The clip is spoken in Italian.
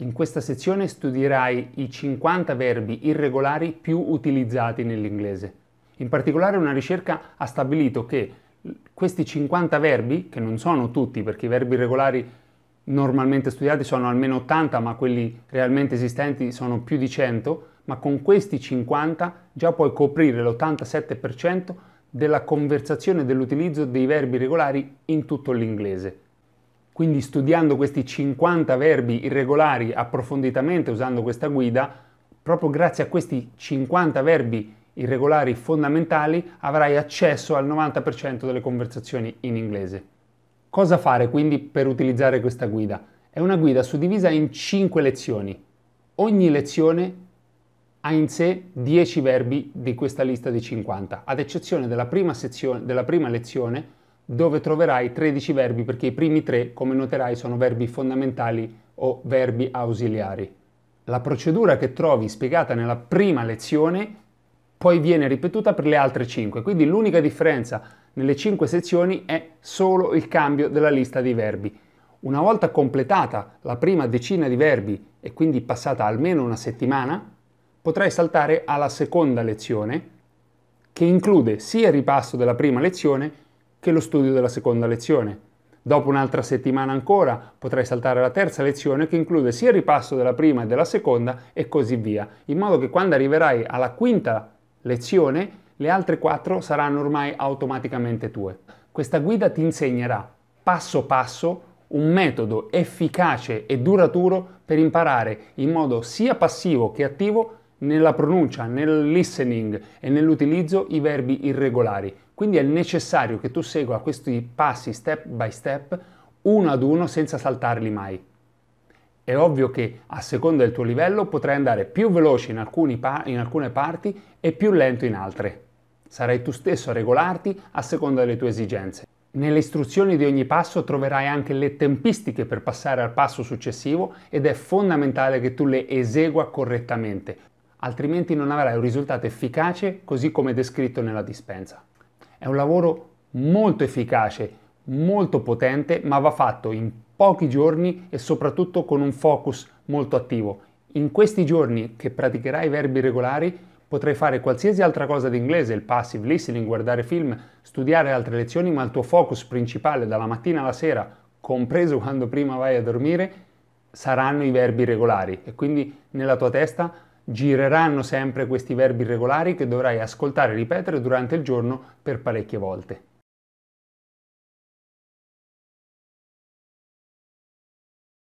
In questa sezione studierai i 50 verbi irregolari più utilizzati nell'inglese. In particolare una ricerca ha stabilito che questi 50 verbi, che non sono tutti perché i verbi regolari normalmente studiati sono almeno 80, ma quelli realmente esistenti sono più di 100, ma con questi 50 già puoi coprire l'87% della conversazione dell'utilizzo dei verbi regolari in tutto l'inglese. Quindi studiando questi 50 verbi irregolari approfonditamente usando questa guida, proprio grazie a questi 50 verbi irregolari fondamentali avrai accesso al 90% delle conversazioni in inglese. Cosa fare quindi per utilizzare questa guida? È una guida suddivisa in 5 lezioni. Ogni lezione ha in sé 10 verbi di questa lista di 50, ad eccezione della prima, sezione, della prima lezione dove troverai 13 verbi perché i primi tre, come noterai, sono verbi fondamentali o verbi ausiliari. La procedura che trovi spiegata nella prima lezione poi viene ripetuta per le altre 5, quindi l'unica differenza nelle 5 sezioni è solo il cambio della lista dei verbi. Una volta completata la prima decina di verbi e quindi passata almeno una settimana, potrai saltare alla seconda lezione che include sia il ripasso della prima lezione che lo studio della seconda lezione. Dopo un'altra settimana ancora potrai saltare la terza lezione che include sia il ripasso della prima e della seconda e così via, in modo che quando arriverai alla quinta lezione le altre quattro saranno ormai automaticamente tue. Questa guida ti insegnerà passo passo un metodo efficace e duraturo per imparare in modo sia passivo che attivo nella pronuncia, nel listening e nell'utilizzo i verbi irregolari quindi è necessario che tu segua questi passi step by step, uno ad uno, senza saltarli mai. È ovvio che a seconda del tuo livello potrai andare più veloce in, pa- in alcune parti e più lento in altre. Sarai tu stesso a regolarti a seconda delle tue esigenze. Nelle istruzioni di ogni passo troverai anche le tempistiche per passare al passo successivo ed è fondamentale che tu le esegua correttamente, altrimenti non avrai un risultato efficace così come descritto nella dispensa. È un lavoro molto efficace, molto potente, ma va fatto in pochi giorni e soprattutto con un focus molto attivo. In questi giorni che praticherai i verbi regolari potrai fare qualsiasi altra cosa d'inglese, il passive listening, guardare film, studiare altre lezioni, ma il tuo focus principale dalla mattina alla sera, compreso quando prima vai a dormire, saranno i verbi regolari e quindi nella tua testa gireranno sempre questi verbi irregolari che dovrai ascoltare e ripetere durante il giorno per parecchie volte.